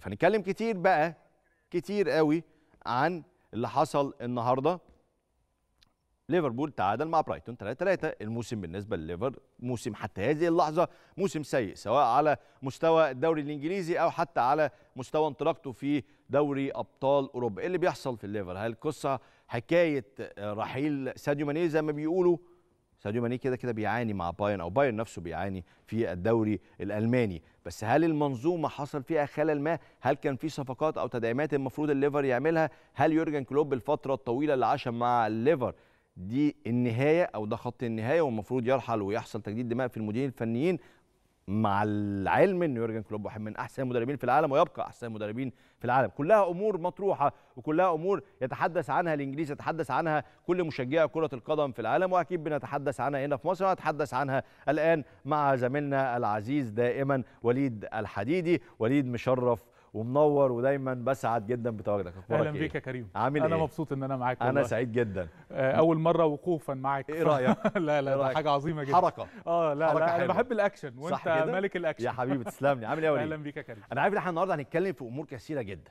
فهنتكلم كتير بقى كتير قوي عن اللي حصل النهارده ليفربول تعادل مع برايتون 3 3 الموسم بالنسبه لليفر موسم حتى هذه اللحظه موسم سيء سواء على مستوى الدوري الانجليزي او حتى على مستوى انطلاقته في دوري ابطال اوروبا ايه اللي بيحصل في الليفر هل القصه حكايه آه، رحيل ساديو ماني زي ما بيقولوا ساديو ماني كده كده بيعاني مع بايرن او بايرن نفسه بيعاني في الدوري الالماني بس هل المنظومه حصل فيها خلل ما هل كان في صفقات او تدعيمات المفروض الليفر يعملها هل يورجن كلوب الفتره الطويله اللي عاشها مع الليفر دي النهايه او ده خط النهايه والمفروض يرحل ويحصل تجديد دماء في المديرين الفنيين مع العلم ان يورجن كلوب واحد من احسن المدربين في العالم ويبقى احسن المدربين في العالم كلها امور مطروحه وكلها امور يتحدث عنها الانجليز يتحدث عنها كل مشجعي كره القدم في العالم واكيد بنتحدث عنها هنا في مصر ونتحدث عنها الان مع زميلنا العزيز دائما وليد الحديدي وليد مشرف ومنور ودايما بسعد جدا بتواجدك اهلا إيه؟ بيك يا كريم عامل انا إيه؟ مبسوط ان انا معاك انا سعيد جدا آه، اول مره وقوفا معاك ايه رايك لا لا إيه حاجه عظيمه جدا حركه اه لا حركة لا حلوة. انا بحب الاكشن وانت ملك الاكشن يا حبيبي تسلم لي عامل ايه يا وليد اهلا بيك يا كريم انا عارف ان احنا النهارده هنتكلم في امور كثيره جدا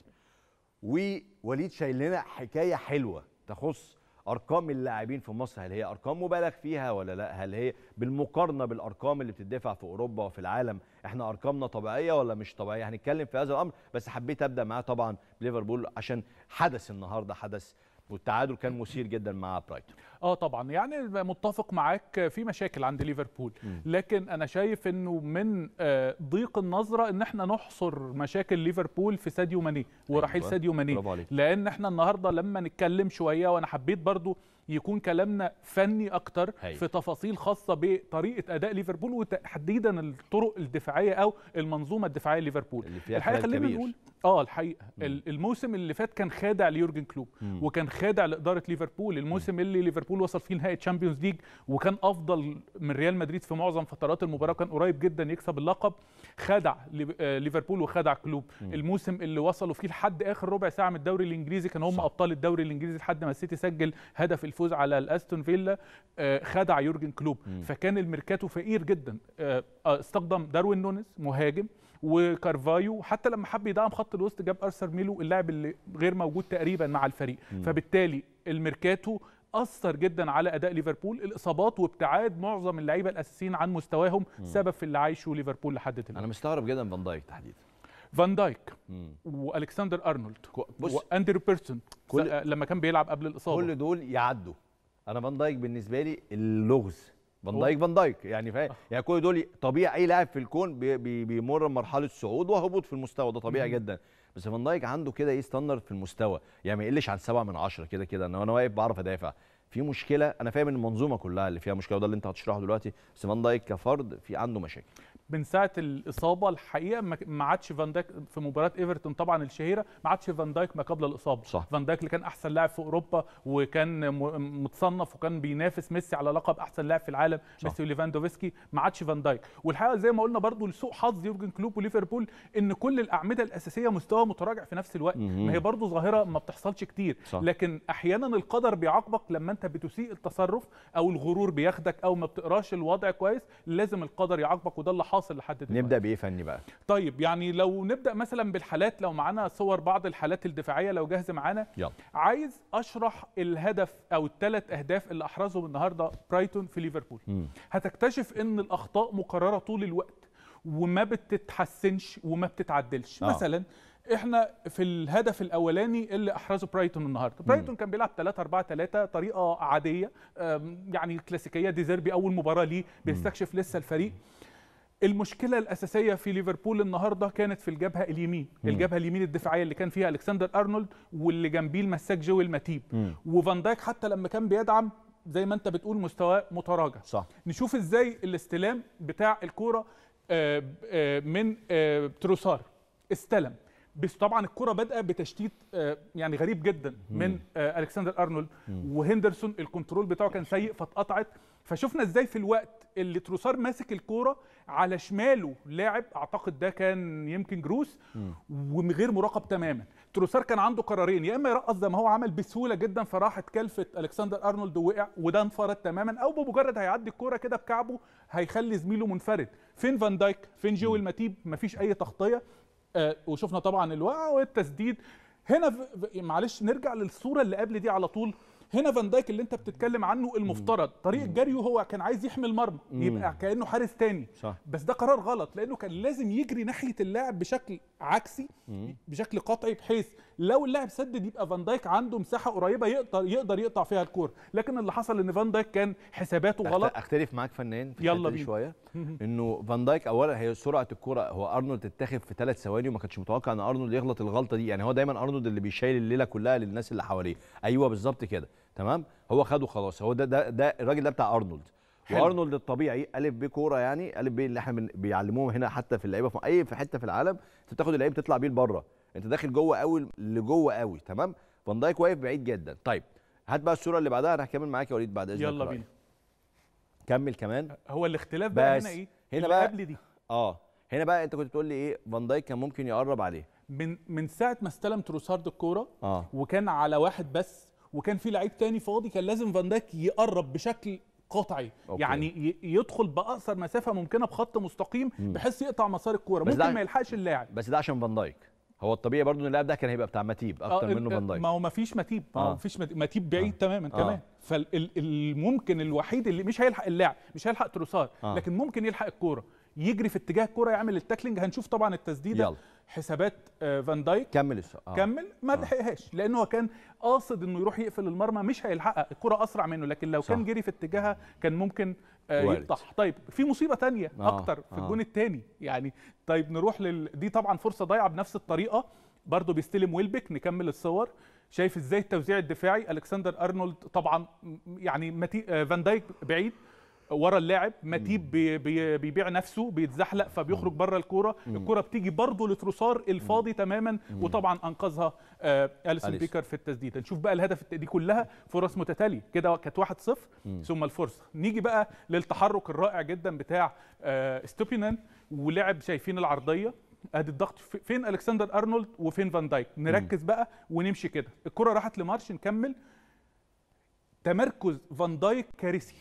ووليد شايل لنا حكايه حلوه تخص ارقام اللاعبين في مصر هل هي ارقام مبالغ فيها ولا لا هل هي بالمقارنه بالارقام اللي بتدفع في اوروبا وفي العالم احنا ارقامنا طبيعيه ولا مش طبيعيه هنتكلم في هذا الامر بس حبيت ابدا معاه طبعا ليفربول عشان حدث النهارده حدث والتعادل كان مثير جدا مع برايتون اه طبعا يعني متفق معاك في مشاكل عند ليفربول لكن انا شايف انه من آه، ضيق النظره ان احنا نحصر مشاكل ليفربول في ساديو ماني ورحيل أيوة. ساديو ماني لان احنا النهارده لما نتكلم شويه وانا حبيت برضو يكون كلامنا فني اكتر هي. في تفاصيل خاصه بطريقه اداء ليفربول وتحديدا الطرق الدفاعيه او المنظومه الدفاعيه ليفربول الحقيقه خلينا نقول اه الحقيقه مم. الموسم اللي فات كان خادع ليورجن كلوب مم. وكان خادع لاداره ليفربول الموسم اللي ليفربول وصل فيه نهائي تشامبيونز ليج وكان افضل من ريال مدريد في معظم فترات المباراه كان قريب جدا يكسب اللقب خدع آه، ليفربول وخدع كلوب مم. الموسم اللي وصلوا فيه لحد اخر ربع ساعه من الدوري الانجليزي كان هم ابطال الدوري الانجليزي لحد ما السيتي سجل هدف الفوز على الاستون فيلا آه، خدع يورجن كلوب مم. فكان الميركاتو فقير جدا آه، آه، استخدم داروين نونز مهاجم وكارفايو حتى لما حب يدعم خط الوسط جاب ارثر ميلو اللاعب اللي غير موجود تقريبا مع الفريق مم. فبالتالي الميركاتو اثر جدا على اداء ليفربول الاصابات وابتعاد معظم اللعيبه الاساسيين عن مستواهم مم. سبب في اللي عايشه ليفربول لحد دلوقتي انا مستغرب جدا فان دايك تحديدا فان دايك والكسندر ارنولد واندرو بيرسون آه، لما كان بيلعب قبل الاصابه كل دول يعدوا انا فان دايك بالنسبه لي اللغز فان دايك فان دايك يعني فاهم أه. يعني كل دول طبيعي اي لاعب في الكون بي بي بيمر مرحله صعود وهبوط في المستوى ده طبيعي جدا بس فان دايك عنده كده ايه ستاندرد في المستوى يعني ما يقلش عن سبعه من عشره كده كده انا وانا واقف بعرف ادافع في مشكله انا فاهم المنظومه كلها اللي فيها مشكله وده اللي انت هتشرحه دلوقتي بس فان دايك كفرد في عنده مشاكل من ساعه الاصابه الحقيقه ما عادش فان دايك في مباراه ايفرتون طبعا الشهيره ما عادش فان دايك ما قبل الاصابه صح. فان دايك اللي كان احسن لاعب في اوروبا وكان متصنف وكان بينافس ميسي على لقب احسن لاعب في العالم صح. ميسي وليفاندوفسكي ما عادش فان دايك والحقيقه زي ما قلنا برضو لسوء حظ يورجن كلوب وليفربول ان كل الاعمده الاساسيه مستوى متراجع في نفس الوقت مم. ما هي برضو ظاهره ما بتحصلش كتير صح. لكن احيانا القدر بيعاقبك لما انت بتسيء التصرف او الغرور بياخدك او ما بتقراش الوضع كويس لازم القدر يعاقبك وده اللي الحاصل لحد دلوقتي نبدا بايه فني بقى طيب يعني لو نبدا مثلا بالحالات لو معانا صور بعض الحالات الدفاعيه لو جاهز معانا يلا عايز اشرح الهدف او الثلاث اهداف اللي احرزهم النهارده برايتون في ليفربول هتكتشف ان الاخطاء مكرره طول الوقت وما بتتحسنش وما بتتعدلش آه. مثلا احنا في الهدف الاولاني اللي احرزه برايتون النهارده برايتون كان بيلعب 3 4 3 طريقه عاديه يعني كلاسيكيه ديزيربي اول مباراه ليه بيستكشف لسه الفريق المشكله الاساسيه في ليفربول النهارده كانت في الجبهه اليمين مم. الجبهه اليمين الدفاعيه اللي كان فيها الكسندر ارنولد واللي جنبيه المساك جوي المتيب وفان دايك حتى لما كان بيدعم زي ما انت بتقول مستواه متراجع صح. نشوف ازاي الاستلام بتاع الكوره آه، آه، من آه، تروسار استلم بس طبعا الكره بادئه بتشتيت يعني غريب جدا من الكسندر ارنولد وهندرسون الكنترول بتاعه كان سيء فاتقطعت فشفنا ازاي في الوقت اللي تروسار ماسك الكوره على شماله لاعب اعتقد ده كان يمكن جروس ومن غير مراقب تماما تروسار كان عنده قرارين يا اما يرقص زي ما هو عمل بسهوله جدا فراحت كلفه الكسندر ارنولد ووقع وده انفرد تماما او بمجرد هيعدي الكوره كده بكعبه هيخلي زميله منفرد فين فان دايك فين الماتيب ما مفيش اي تغطيه آه وشفنا طبعا الوقعه والتسديد هنا معلش نرجع للصوره اللي قبل دي على طول هنا فان دايك اللي انت بتتكلم عنه المفترض طريقه جريه هو كان عايز يحمي المرمى يبقى كانه حارس تاني صح. بس ده قرار غلط لانه كان لازم يجري ناحيه اللاعب بشكل عكسي بشكل قطعي بحيث لو اللاعب سدد يبقى فان دايك عنده مساحه قريبه يقدر يقدر يقطع فيها الكوره لكن اللي حصل ان فان دايك كان حساباته غلط اختلف معاك فنان في يلا دي شويه انه فان دايك اولا هي سرعه الكوره هو ارنولد اتاخد في ثلاث ثواني وما كانش متوقع ان ارنولد يغلط الغلطه دي يعني هو دايما ارنولد اللي بيشيل الليله كلها للناس اللي حواليه ايوه بالظبط كده تمام هو خده خلاص هو ده ده ده الراجل ده بتاع ارنولد حلو. وارنولد الطبيعي الف ب كوره يعني الف ب اللي احنا بيعلموهم هنا حتى في اللعيبه في اي في حته في العالم انت بتاخد اللعيب تطلع بيه لبره انت داخل جوه قوي لجوه قوي تمام فان دايك واقف بعيد جدا طيب هات بقى الصوره اللي بعدها انا هكمل معاك يا وليد بعد اذنك يلا بينا كمل كمان هو الاختلاف بقى هنا ايه هنا بقى قبل دي اه هنا بقى انت كنت بتقول لي ايه فان دايك كان ممكن يقرب عليه من من ساعه ما استلم تروسارد الكوره آه. وكان على واحد بس وكان في لعيب تاني فاضي كان لازم فان دايك يقرب بشكل قطعي أوكي. يعني يدخل باقصر مسافه ممكنه بخط مستقيم بحيث يقطع مسار الكوره ممكن ما يلحقش اللاعب بس ده عشان فان دايك هو الطبيعي برضو ان اللاعب ده كان هيبقى بتاع متيب اكتر آه منه فان دايك ما هو ما فيش متيب ما آه. فيش متيب بعيد آه. تماما آه. كمان فالممكن الوحيد اللي مش هيلحق اللاعب مش هيلحق تروسار آه. لكن ممكن يلحق الكوره يجري في اتجاه الكوره يعمل التاكلينج هنشوف طبعا التسديده يلا. حسابات آه، فان دايك كمل الشقة آه. كمل ما آه. لحقهاش لان لانه كان قاصد انه يروح يقفل المرمى مش هيلحقها الكره اسرع منه لكن لو صح. كان جري في اتجاهها كان ممكن آه، يقطع طيب في مصيبه تانية آه. اكتر في الجون الثاني يعني طيب نروح لل... دي طبعا فرصه ضايعه بنفس الطريقه برضه بيستلم ويلبك نكمل الصور شايف ازاي التوزيع الدفاعي الكسندر ارنولد طبعا يعني متي... فان دايك بعيد ورا اللاعب ماتيب بي بي بيبيع نفسه بيتزحلق فبيخرج بره الكوره الكوره بتيجي برضه لتروسار الفاضي تماما وطبعا انقذها آه، اليسون بيكر في التسديده نشوف بقى الهدف دي كلها فرص متتاليه كده كانت 1-0 ثم الفرصه نيجي بقى للتحرك الرائع جدا بتاع آه، ستوبينان ولعب شايفين العرضيه ادي الضغط فين الكسندر ارنولد وفين فان دايك نركز بقى ونمشي كده الكره راحت لمارش نكمل تمركز فان دايك كارثي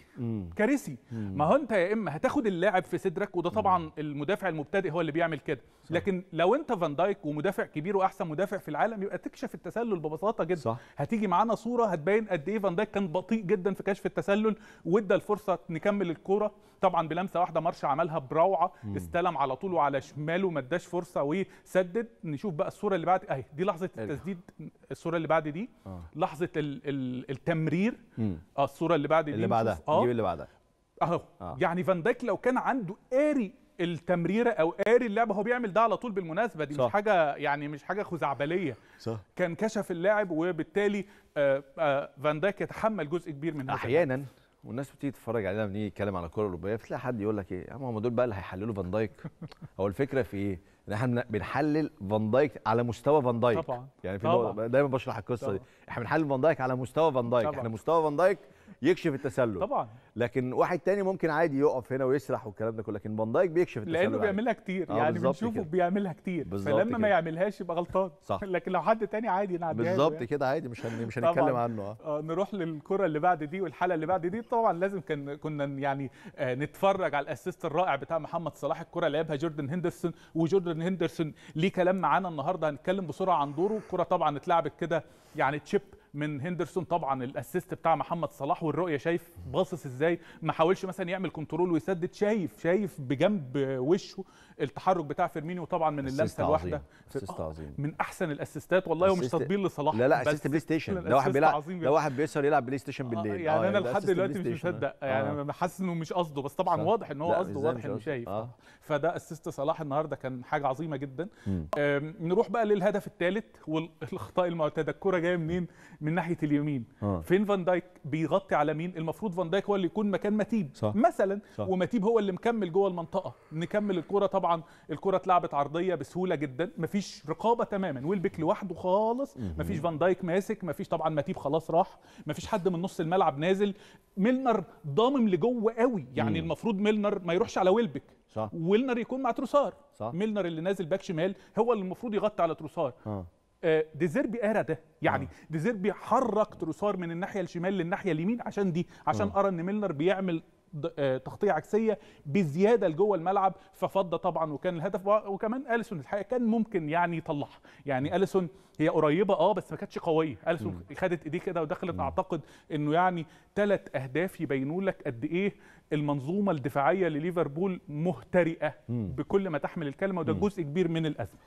كارثي ما هو انت يا اما هتاخد اللاعب في صدرك وده طبعا مم. المدافع المبتدئ هو اللي بيعمل كده صح. لكن لو انت فان دايك ومدافع كبير واحسن مدافع في العالم يبقى تكشف التسلل ببساطه جدا صح. هتيجي معانا صوره هتبين قد ايه فان دايك كان بطيء جدا في كشف التسلل وادى الفرصه نكمل الكوره طبعا بلمسه واحده مرشي عملها بروعه استلم على طول وعلى شماله ما اداش فرصه وسدد نشوف بقى الصوره اللي بعد اهي دي لحظه التسديد الصوره اللي بعد دي آه. لحظه الـ الـ التمرير اه الصوره اللي بعد دي اللي بعدها آه. اللي بعدها اهو آه. يعني فان دايك لو كان عنده قاري التمريره او قاري اللعبه هو بيعمل ده على طول بالمناسبه دي صح. مش حاجه يعني مش حاجه خزعبليه صح. كان كشف اللاعب وبالتالي آه آه فان دايك يتحمل جزء كبير من احيانا والناس بتيجي تتفرج علينا بنيجي نتكلم على الكره الاوروبيه بتلاقي حد يقول لك ايه يا عم هم دول بقى اللي هيحللوا فان دايك هو الفكره في ايه؟ ان احنا بنحلل فان دايك على مستوى فان دايك طبعا يعني في طبعا. دايما بشرح القصه دي احنا بنحلل فان دايك على مستوى فان دايك طبعا. احنا مستوى فان دايك يكشف التسلل طبعا لكن واحد تاني ممكن عادي يقف هنا ويسرح والكلام ده كله لكن فان دايك بيكشف التسلل لانه بيعملها كتير آه يعني بنشوفه بيعملها كتير فلما كده. ما يعملهاش يبقى غلطان صح لكن لو حد تاني عادي نعديها بالظبط يعني. كده عادي مش هن... مش هنتكلم عنه آه. آه نروح للكره اللي بعد دي والحلقه اللي بعد دي طبعا لازم كان كنا يعني آه نتفرج على الاسيست الرائع بتاع محمد صلاح الكره لعبها جوردن هندرسون وجوردن هندرسون ليه كلام معانا النهارده هنتكلم بسرعه عن دوره الكره طبعا اتلعبت كده يعني تشيب من هندرسون طبعا الاسيست بتاع محمد صلاح والرؤيه شايف باصص ازاي ما حاولش مثلا يعمل كنترول ويسدد شايف شايف بجنب وشه التحرك بتاع فيرمينيو طبعا من اللمسه الواحده اسيست آه، عظيم من احسن الاسيستات والله ومش تطبيل لصلاح لا لا اسيست بلاي ستيشن لو واحد بيلعب لو واحد بيسهر يلعب بلاي ستيشن آه، بالليل يعني, يعني انا لحد دلوقتي مش مصدق يعني انا حاسس انه مش قصده بس طبعا واضح ان هو قصده واضح انه شايف فده اسيست صلاح النهارده كان حاجه عظيمه جدا نروح بقى للهدف الثالث والاخطاء المعتاده الكره جايه منين من ناحيه اليمين آه. فين فان دايك بيغطي على مين المفروض فان دايك هو اللي يكون مكان متيب صح. مثلا صح. ومتيب هو اللي مكمل جوه المنطقه نكمل الكره طبعا الكره اتلعبت عرضيه بسهوله جدا مفيش رقابه تماما ويلبيك لوحده خالص مفيش فان دايك ماسك مفيش طبعا متيب خلاص راح مفيش حد من نص الملعب نازل ميلنر ضامم لجوه قوي يعني مم. المفروض ميلنر ما يروحش على ويلبيك صح. ويلنر يكون مع تروسار صح. ميلنر اللي نازل باك شمال هو اللي المفروض يغطي على تروسار آه. ديزيربي آه، قرا ده يعني ديزيربي حرك تروسار من الناحيه الشمال للناحيه اليمين عشان دي عشان ارى ان ميلنر بيعمل آه، تغطيه عكسيه بزياده لجوه الملعب ففض طبعا وكان الهدف وكمان اليسون الحقيقه كان ممكن يعني يطلعها يعني اليسون هي قريبه اه بس ما كانتش قويه اليسون خدت ايديه كده ودخلت مم. اعتقد انه يعني ثلاث اهداف يبينوا لك قد ايه المنظومه الدفاعيه لليفربول مهترئه بكل ما تحمل الكلمه وده جزء كبير من الازمه